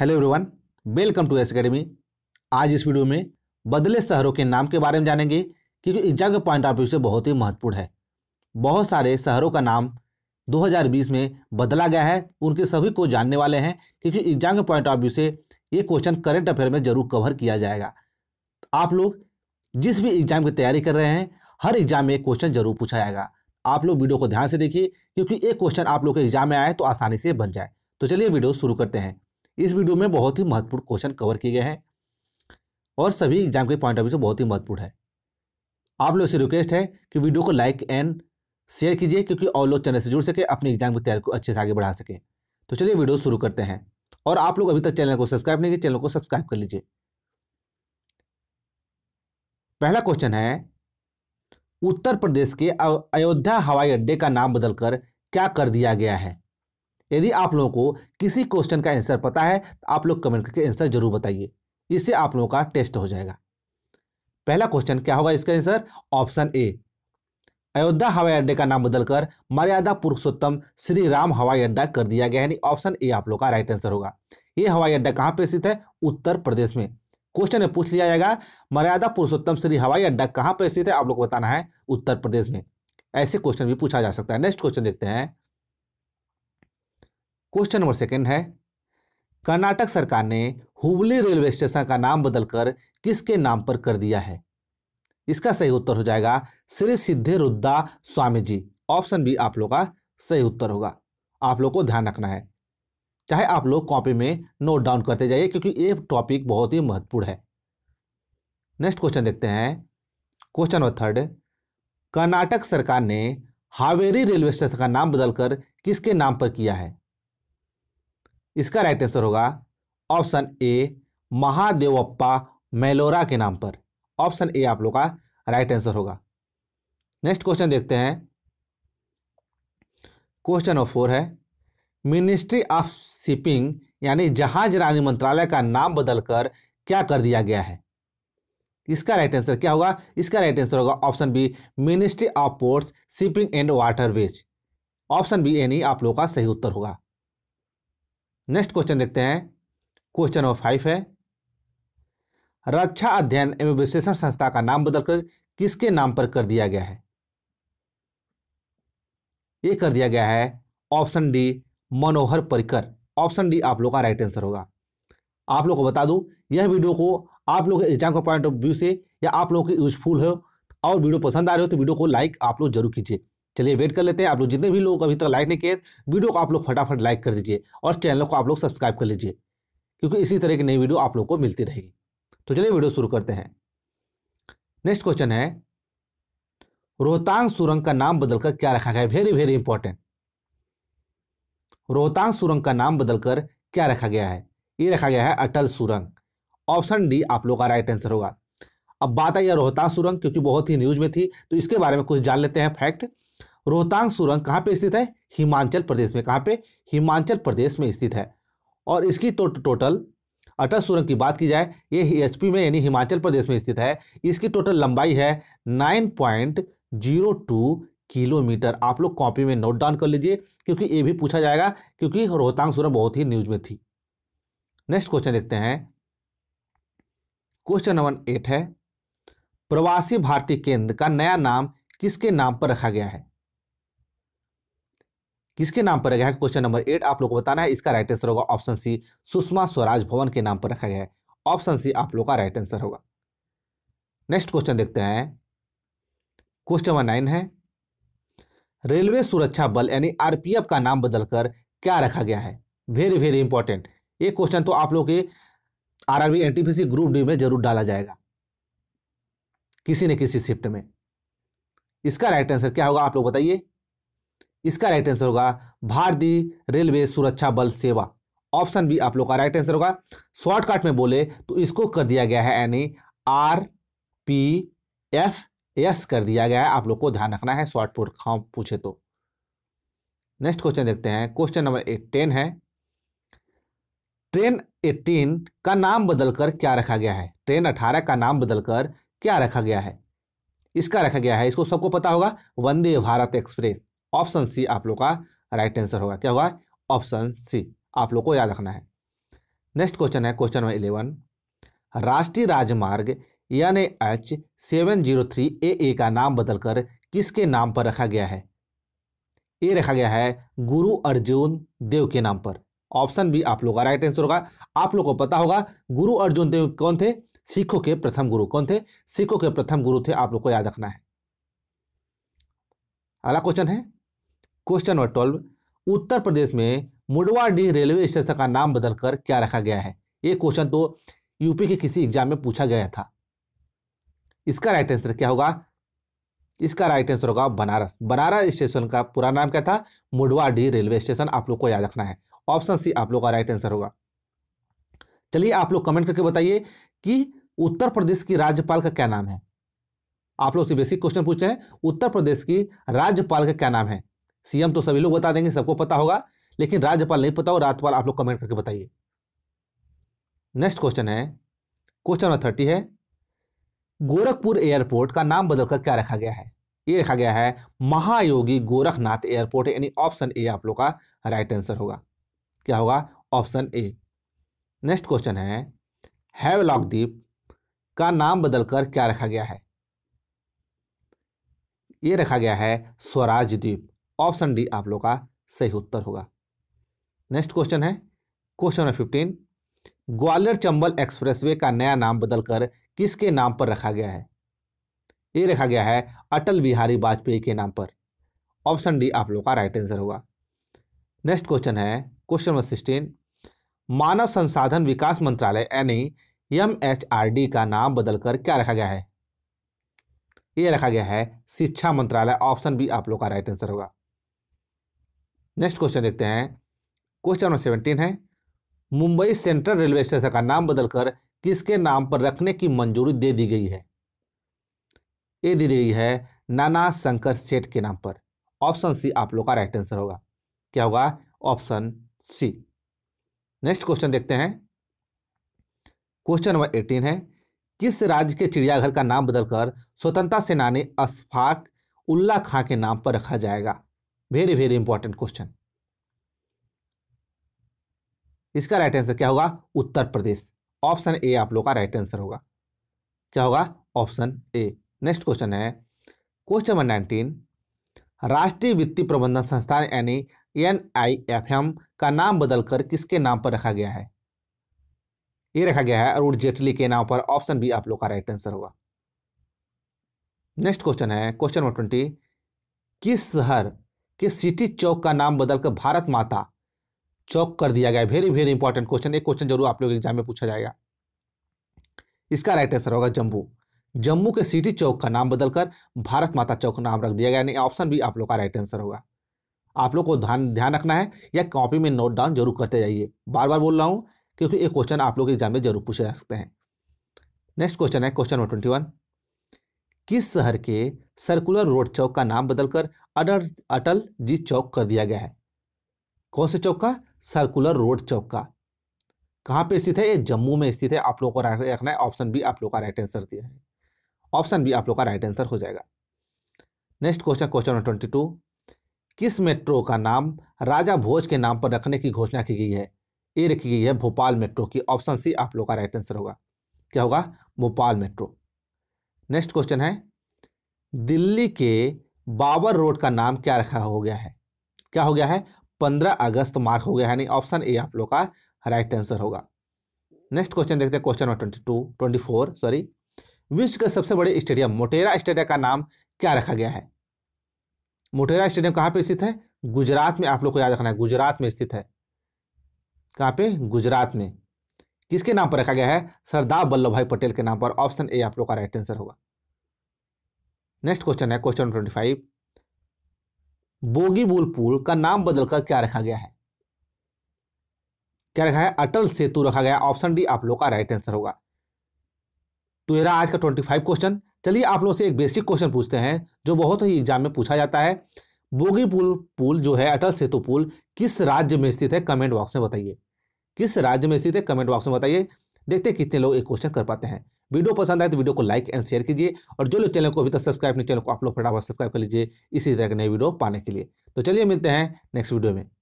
hello everyone welcome to S academy आज इस video में बदले शहरों के नाम के बारे में जानेंगे क्योंकि जगह पॉइंट ऑफ व्यू से बहुत ही महत्वपूर्ण है बहुत सारे शहरों का नाम 2020 में बदला गया है उनके सभी को जानने वाले हैं क्योंकि एग्जाम के पॉइंट ऑफ व्यू से ये क्वेश्चन करंट अफेयर में जरूर कवर किया जाएगा आप लोग जिस भी एग्जाम की तैयारी कर रहे हैं हर एग्जाम में क्वेश्चन जरूर पूछा जाएगा आप लोग वीडियो को ध्यान से देखिए क्योंकि एक क्वेश्चन आप लोग के एग्जाम में आए तो आसानी से बन जाए तो चलिए वीडियो शुरू करते हैं इस वीडियो में बहुत ही महत्वपूर्ण क्वेश्चन कवर किए गए हैं और सभी एग्जाम के पॉइंट ऑफ व्यू से बहुत ही महत्वपूर्ण है आप लोग से रिक्वेस्ट है कि वीडियो को लाइक एंड शेयर कीजिए क्योंकि और लोग चैनल से जुड़ सके अपने एग्जाम की तैयारी को अच्छे से आगे बढ़ा सके तो चलिए वीडियो शुरू करते हैं और आप लोग अभी तक चैनल को सब्सक्राइब नहीं किया चैनल को सब्सक्राइब कर लीजिए पहला क्वेश्चन है उत्तर प्रदेश के अयोध्या हवाई अड्डे का नाम बदलकर क्या कर दिया गया है यदि आप लोगों को किसी क्वेश्चन का आंसर पता है तो आप लोग कमेंट करके आंसर जरूर बताइए इससे आप लोगों का टेस्ट हो जाएगा पहला क्वेश्चन क्या होगा इसका आंसर ऑप्शन ए अयोध्या हवाई अड्डे का नाम बदलकर मर्यादा पुरुषोत्तम श्री राम हवाई अड्डा कर दिया गया है ऑप्शन ए आप लोग का राइट आंसर होगा ये हवाई अड्डा कहाँ पर स्थित है उत्तर प्रदेश में क्वेश्चन में पूछ लिया जाएगा मर्यादा पुरुषोत्तम श्री हवाई अड्डा कहाँ पर स्थित है आप लोग को बताना है उत्तर प्रदेश में ऐसे क्वेश्चन भी पूछा जा सकता है नेक्स्ट क्वेश्चन देखते हैं क्वेश्चन नंबर सेकंड है कर्नाटक सरकार ने हुबली रेलवे स्टेशन का नाम बदलकर किसके नाम पर कर दिया है इसका सही उत्तर हो जाएगा श्री सिद्धे रुद्दा स्वामी जी ऑप्शन बी आप लोग का सही उत्तर होगा आप लोग को ध्यान रखना है चाहे आप लोग कॉपी में नोट डाउन करते जाइए क्योंकि ये टॉपिक बहुत ही महत्वपूर्ण है नेक्स्ट क्वेश्चन देखते हैं क्वेश्चन नंबर थर्ड कर्नाटक सरकार ने हावेरी रेलवे स्टेशन का नाम बदलकर किसके नाम पर किया है इसका राइट आंसर होगा ऑप्शन ए महादेवप्पा मेलोरा के नाम पर ऑप्शन ए आप लोग का राइट आंसर होगा नेक्स्ट क्वेश्चन देखते हैं क्वेश्चन नंबर फोर है मिनिस्ट्री ऑफ शिपिंग यानी जहाज रानी मंत्रालय का नाम बदलकर क्या कर दिया गया है इसका राइट आंसर क्या होगा इसका राइट आंसर होगा option B ministry of ports shipping and waterways option B यानी आप लोगों का सही उत्तर होगा नेक्स्ट क्वेश्चन देखते हैं क्वेश्चन नंबर फाइव है रक्षा अध्ययन एवं विश्लेषण संस्था का नाम बदलकर किसके नाम पर कर दिया गया है ये कर दिया गया है option D Manohar Parrikar option D आप लोग का राइट आंसर होगा आप लोग को बता दूं यह वीडियो को आप लोग एग्जाम का पॉइंट ऑफ व्यू से या आप लोगों के यूजफुल हो और वीडियो पसंद आ रहे हो तो वीडियो को लाइक आप लोग जरूर कीजिए चलिए वेट कर लेते हैं आप लोग जितने भी लोग अभी तक लाइक नहीं किए वीडियो को आप लोग फटाफट लाइक कर दीजिए और चैनल को आप लोग सब्सक्राइब कर लीजिए क्योंकि इसी तरह की नई वीडियो आप लोग को मिलती रहेगी तो चलिए वीडियो शुरू करते हैं नेक्स्ट क्वेश्चन है रोहतांग सुरंग का नाम बदलकर क्या रखा गया वेरी वेरी इंपॉर्टेंट रोहतांग सुरंग का नाम बदलकर क्या रखा गया है ये रखा गया है अटल सुरंग ऑप्शन डी आप लोग का राइट आंसर होगा अब बात आई है रोहतांग सुरंग क्योंकि बहुत ही न्यूज में थी तो इसके बारे में कुछ जान लेते हैं फैक्ट रोहतांग सुरंग कहाँ पे स्थित है हिमाचल प्रदेश में कहाँ पे हिमाचल प्रदेश में स्थित है और इसकी तो टोटल अटल सुरंग की बात की जाए ये एचपी में यानी हिमाचल प्रदेश में स्थित है इसकी टोटल लंबाई है nine point zero two kilometre आप लोग कॉपी में नोट डाउन कर लीजिए क्योंकि ये भी पूछा जाएगा क्योंकि रोहतांग सुरंग बहुत ही न्यूज में थी नेक्स्ट क्वेश्चन देखते हैं क्वेश्चन नंबर एट है प्रवासी भारतीय केंद्र का नया नाम किसके नाम पर रखा गया है किसके नाम पर रखा है क्वेश्चन नंबर एट आप लोग को बताना है इसका राइट आंसर होगा ऑप्शन सी सुषमा स्वराज भवन के नाम पर रखा गया है ऑप्शन सी आप लोग का राइट आंसर होगा नेक्स्ट क्वेश्चन देखते हैं क्वेश्चन नंबर नाइन है रेलवे सुरक्षा बल यानी आरपीएफ का नाम बदलकर क्या रखा गया है वेरी वेरी इंपॉर्टेंट ये क्वेश्चन तो आप लोग के R RRB NTPC group D में जरूर डाला जाएगा किसी न किसी शिफ्ट में इसका राइट आंसर क्या होगा आप लोग बताइए इसका राइट आंसर होगा भारतीय रेलवे सुरक्षा बल सेवा ऑप्शन बी आप लोग का राइट आंसर होगा शॉर्टकट में बोले तो इसको कर दिया गया है यानी आर पी एफ एस कर दिया गया है आप लोग को ध्यान रखना है शॉर्टपुट पुट खाओ पूछे तो नेक्स्ट क्वेश्चन देखते हैं क्वेश्चन नंबर एटेन टेन है ट्रेन एटीन का नाम बदलकर क्या रखा गया है ट्रेन अठारह का नाम बदलकर क्या रखा गया है इसका रखा गया है इसको सबको पता होगा Vande Bharat express option C आप लोग का राइट आंसर होगा क्या होगा ऑप्शन सी आप लोग को याद रखना है नेक्स्ट क्वेश्चन है क्वेश्चन नंबर इलेवन राष्ट्रीय राजमार्ग यानी H seven zero three A A का नाम बदलकर किसके नाम पर रखा गया है ए रखा गया है गुरु अर्जुन देव के नाम पर ऑप्शन बी आप लोग का राइट आंसर होगा आप लोग को पता होगा गुरु अर्जुन देव कौन थे सिखों के प्रथम गुरु कौन थे सिखों के प्रथम गुरु थे आप लोग को याद रखना है अगला क्वेश्चन है question number twelve Uttar Pradesh में मुडवाडीह रेलवे स्टेशन का नाम बदलकर क्या रखा गया है ये क्वेश्चन तो यूपी के किसी एग्जाम में पूछा गया था इसका राइट आंसर क्या होगा इसका राइट आंसर होगा बनारस बनारस स्टेशन का पूरा नाम क्या था मुडवाडीह रेलवे स्टेशन आप लोग को याद रखना है ऑप्शन सी आप लोग का राइट आंसर होगा चलिए आप लोग कमेंट करके बताइए कि उत्तर प्रदेश की राज्यपाल का क्या नाम है आप लोग से बेसिक क्वेश्चन पूछते हैं उत्तर प्रदेश की राज्यपाल का क्या नाम है सीएम तो सभी लोग बता देंगे सबको पता होगा लेकिन राज्यपाल नहीं पता हो राज्यपाल आप लोग कमेंट करके बताइए नेक्स्ट क्वेश्चन है क्वेश्चन नंबर थर्टी है गोरखपुर एयरपोर्ट का नाम बदलकर क्या रखा गया है ये रखा गया है महायोगी गोरखनाथ एयरपोर्ट यानी ऑप्शन ए आप लोग का राइट आंसर होगा क्या होगा ऑप्शन ए नेक्स्ट क्वेश्चन है हैवलॉक द्वीप का नाम बदलकर क्या रखा गया है ये रखा गया है स्वराज द्वीप ऑप्शन डी आप लोग का सही उत्तर होगा नेक्स्ट क्वेश्चन है question number fifteen Gwalior Chambal expressway का नया नाम बदलकर किसके नाम पर रखा गया है ये रखा गया है अटल बिहारी वाजपेयी के नाम पर ऑप्शन डी आप लोग का राइट आंसर होगा नेक्स्ट क्वेश्चन है क्वेश्चन नंबर सिक्सटीन मानव संसाधन विकास मंत्रालय यानी एम एच आर डी का नाम बदलकर क्या रखा गया है ये रखा गया है शिक्षा मंत्रालय ऑप्शन बी आप लोग का राइट आंसर होगा नेक्स्ट क्वेश्चन देखते हैं क्वेश्चन नंबर सेवनटीन है मुंबई सेंट्रल रेलवे स्टेशन का नाम बदलकर किसके नाम पर रखने की मंजूरी दे दी गई है ये दी गई है नाना शंकर सेठ के नाम पर ऑप्शन सी आप लोग का राइट आंसर होगा क्या होगा ऑप्शन सी नेक्स्ट क्वेश्चन देखते हैं क्वेश्चन नंबर एटीन है किस राज्य के चिड़ियाघर का नाम बदलकर स्वतंत्रता सेनानी अशफाक उल्ला खां के नाम पर रखा जाएगा वेरी वेरी इंपॉर्टेंट क्वेश्चन इसका राइट आंसर क्या होगा उत्तर प्रदेश ऑप्शन ए आप लोग का राइट आंसर होगा क्या होगा ऑप्शन ए नेक्स्ट क्वेश्चन है क्वेश्चन नंबर नाइनटीन राष्ट्रीय वित्तीय प्रबंधन संस्थान यानी एन आई एफ एम का नाम बदलकर किसके नाम पर रखा गया है ये रखा गया है अरुण जेटली के नाम पर ऑप्शन बी आप लोग का राइट आंसर होगा नेक्स्ट क्वेश्चन है क्वेश्चन नंबर ट्वेंटी किस शहर कि सिटी चौक का नाम बदलकर भारत माता चौक कर दिया गया वेरी वेरी इंपॉर्टेंट क्वेश्चन एक क्वेश्चन जरूर आप लोग एग्जाम में पूछा जाएगा इसका राइट आंसर होगा जम्मू जम्मू के सिटी चौक का नाम बदलकर भारत माता चौक नाम रख दिया गया ऑप्शन भी आप लोग का राइट आंसर होगा आप लोग को ध्यान ध्यान रखना है या कॉपी में नोट डाउन जरूर करते जाइए बार बार बोल रहा हूँ क्योंकि ये क्वेश्चन आप लोग एग्जाम में जरूर पूछे जा सकते हैं नेक्स्ट क्वेश्चन है क्वेश्चन नंबर ट्वेंटी वन किस शहर के सर्कुलर रोड चौक का नाम बदलकर अटल अटल जी चौक कर दिया गया है कौन से चौक का सर्कुलर रोड चौक का कहाँ पे स्थित है ये जम्मू में स्थित है आप लोगों को रखना है ऑप्शन बी आप लोग का राइट आंसर दिया है ऑप्शन बी आप लोग का राइट आंसर हो जाएगा next question question number twenty two किस मेट्रो का नाम राजा भोज के नाम पर रखने की घोषणा की गई है ए रखी गई है भोपाल मेट्रो की ऑप्शन सी आप लोग का राइट आंसर होगा क्या होगा भोपाल मेट्रो नेक्स्ट क्वेश्चन है दिल्ली के बाबर रोड का नाम क्या रखा हो गया है क्या हो गया है पंद्रह अगस्त मार्क हो गया है नहीं ऑप्शन ए आप लोग का राइट आंसर होगा नेक्स्ट क्वेश्चन देखते हैं question number twenty two twenty four sorry विश्व के सबसे बड़े स्टेडियम मोटेरा स्टेडियम का नाम क्या रखा गया है मोटेरा स्टेडियम कहाँ पे स्थित है गुजरात में आप लोग को याद रखना है गुजरात में स्थित है कहाँ पे गुजरात में किसके नाम पर रखा गया है सरदार वल्लभ भाई पटेल के नाम पर ऑप्शन ए आप लोग का राइट आंसर होगा नेक्स्ट क्वेश्चन है क्वेश्चन ट्वेंटी फाइव बोगीबुल पुल का नाम बदलकर क्या रखा गया है क्या रखा है अटल सेतु रखा गया ऑप्शन डी आप लोग का राइट आंसर होगा तो ये रहा आज का ट्वेंटी फाइव क्वेश्चन चलिए आप लोगों से एक बेसिक क्वेश्चन पूछते हैं जो बहुत ही एग्जाम में पूछा जाता है बोगीपुल पुल जो है अटल सेतु पुल किस राज्य में स्थित है कमेंट बॉक्स में बताइए किस राज्य में स्थित है कमेंट बॉक्स में बताइए देखते हैं कितने लोग एक क्वेश्चन कर पाते हैं वीडियो पसंद आए तो वीडियो को लाइक एंड शेयर कीजिए और जो लोग चैनल को अभी तक सब्सक्राइब नहीं चैनल को आप लोग फटाफट सब्सक्राइब कर लीजिए इसी तरह के नए वीडियो पाने के लिए तो चलिए मिलते हैं नेक्स्ट वीडियो में